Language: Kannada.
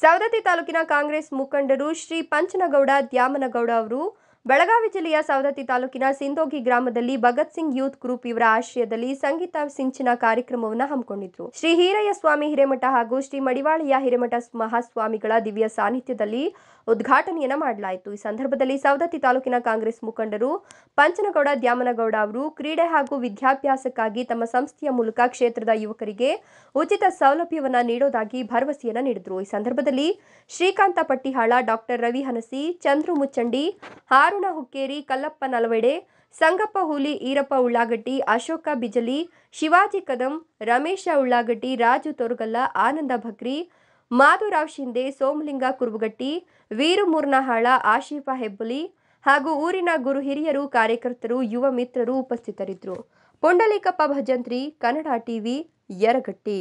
ಸವದತ್ತಿ ತಾಲೂಕಿನ ಕಾಂಗ್ರೆಸ್ ಮುಖಂಡರು ಶ್ರೀ ಪಂಚನಗೌಡ ದ್ಯಾಮನಗೌಡ ಅವರು ಬೆಳಗಾವಿ ಜಿಲ್ಲೆಯ ಸವದತ್ತಿ ತಾಲೂಕಿನ ಸಿಂದೋಗಿ ಗ್ರಾಮದಲ್ಲಿ ಭಗತ್ ಸಿಂಗ್ ಯೂತ್ ಗ್ರೂಪ್ ಇವರ ಆಶ್ರಯದಲ್ಲಿ ಸಂಗೀತ ಸಿಂಚನ ಕಾರ್ಯಕ್ರಮವನ್ನು ಹಮ್ಮಿಕೊಂಡಿದ್ರು ಶ್ರೀ ಹೀರಯ್ಯ ಸ್ವಾಮಿ ಹಿರೇಮಠ ಹಾಗೂ ಶ್ರೀ ಮಡಿವಾಳಿಯ ಹಿರೇಮಠ ಮಹಾಸ್ವಾಮಿಗಳ ದಿವ್ಯ ಸಾನ್ನಿಧ್ಯದಲ್ಲಿ ಉದ್ಘಾಟನೆಯನ್ನು ಮಾಡಲಾಯಿತು ಈ ಸಂದರ್ಭದಲ್ಲಿ ಸವದತ್ತಿ ತಾಲೂಕಿನ ಕಾಂಗ್ರೆಸ್ ಮುಖಂಡರು ಪಂಚನಗೌಡ ದ್ಯಾಮನಗೌಡ ಅವರು ಕ್ರೀಡೆ ಹಾಗೂ ವಿದ್ಯಾಭ್ಯಾಸಕ್ಕಾಗಿ ತಮ್ಮ ಸಂಸ್ಥೆಯ ಮೂಲಕ ಕ್ಷೇತ್ರದ ಯುವಕರಿಗೆ ಉಚಿತ ಸೌಲಭ್ಯವನ್ನು ನೀಡೋದಾಗಿ ಭರವಸೆಯನ್ನು ನೀಡಿದರು ಈ ಸಂದರ್ಭದಲ್ಲಿ ಶ್ರೀಕಾಂತ ಪಟ್ಟಿಹಾಳ ಡಾಕ್ಟರ್ ರವಿ ಹನಸಿ ಚಂದ್ರು ಮುಚ್ಚಂಡಿ ಆರ್ ಅರುಣ ಹುಕ್ಕೇರಿ ಕಲ್ಲಪ್ಪ ನಲವಡೆ ಸಂಗಪ್ಪ ಹುಲಿ ಈರಪ್ಪ ಉಳ್ಳಾಗಡ್ಡಿ ಅಶೋಕ ಬಿಜಲಿ ಶಿವಾಜಿ ಕದಂ ರಮೇಶ ಉಳ್ಳಾಗಡ್ಡಿ ರಾಜು ತೊರಗಲ್ಲ ಆನಂದ ಭಕ್ರಿ ಮಾಧುರಾವ್ ಶಿಂದೆ ಸೋಮಲಿಂಗ ಕುರುಬಗಟ್ಟಿ ವೀರು ಮೂರ್ನಹಾಳ ಆಶೀಫ ಹೆಬ್ಬಲಿ ಹಾಗೂ ಊರಿನ ಗುರು ಹಿರಿಯರು ಕಾರ್ಯಕರ್ತರು ಯುವ ಮಿತ್ರರು ಉಪಸ್ಥಿತರಿದ್ದರು ಪುಂಡಲೀಕಪ್ಪ ಭಜಂತ್ರಿ ಕನ್ನಡ ಟಿವಿ ಯರಗಟ್ಟಿ